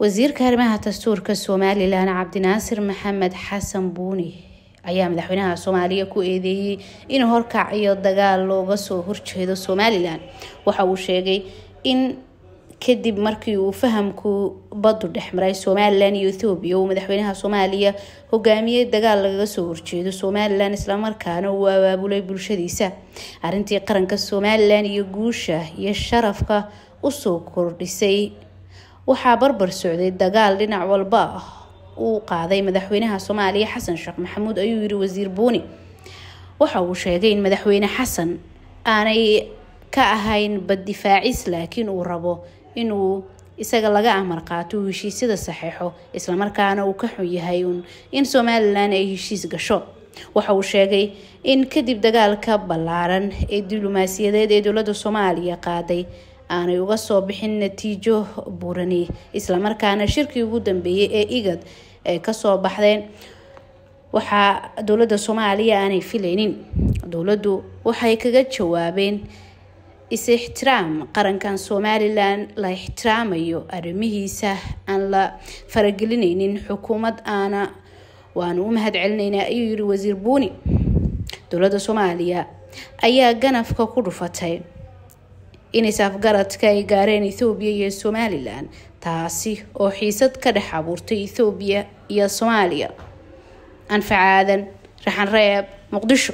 wasiirka arrimaha dastuurka somalilan cabdinaasir maxamed xasan buuni ayaa madaxweynaha soomaaliya ku eedeeyey in horkac iyo dagaal looga soo horjeedo somalilan waxa uu sheegay in kadib markii uu fahamku baddu dhexmaray somalilan iyo ethoobiya uu madaxweynaha soomaaliya hogaamiyey dagaal lagaga soo horjeedo somalilan islamarkaana uu abaabulay bulshadiisa arrintii qaranka somalilan iyo guusha iyo sharafka usoo kordhisay waxaa barbar socday dagaal dhinac walba uu qaaday madaxweynaha soomaaliya xasan sheekh maxamuud ayuu yiri wasiir buuni waxa uu sheegay in madaxweyne xasan aanay ka ahayn baddifaacis laakiin uu rabo inuu isaga laga amar qaato uu heshiisyada saxeixo islamarkaana uu ka xun yahay in somalilan ay heshiis gasho waxa uu sheegay in kadib dagaalka ballaaran ee diblomaasiyadeed ee dowladda soomaaliya qaaday aanay uga soo bixin natiijo burani islamarkaana shirkii ugu dambeeyey ee igad ay kasoo baxdeen waxaa dowladda soomaaliya aanay filaynin dowladdu waxay kaga jawaabeen is-ixtiraam qarankan somalilan la ixtiraamayo arrimihiisa aan la faragelineynin xukuumad aana waanu u mahad celinaynaa ayuu yihi wasiir buuni dowladda soomaaliya ayaa ganafka ku dhufatay inays afgaradka ay gaareen ethoobiya iyo somalilan taasi oo xiisad ka dhex abuurtay ethoobiya iyo soomaaliya anfac aadan raxan reeb muqdisho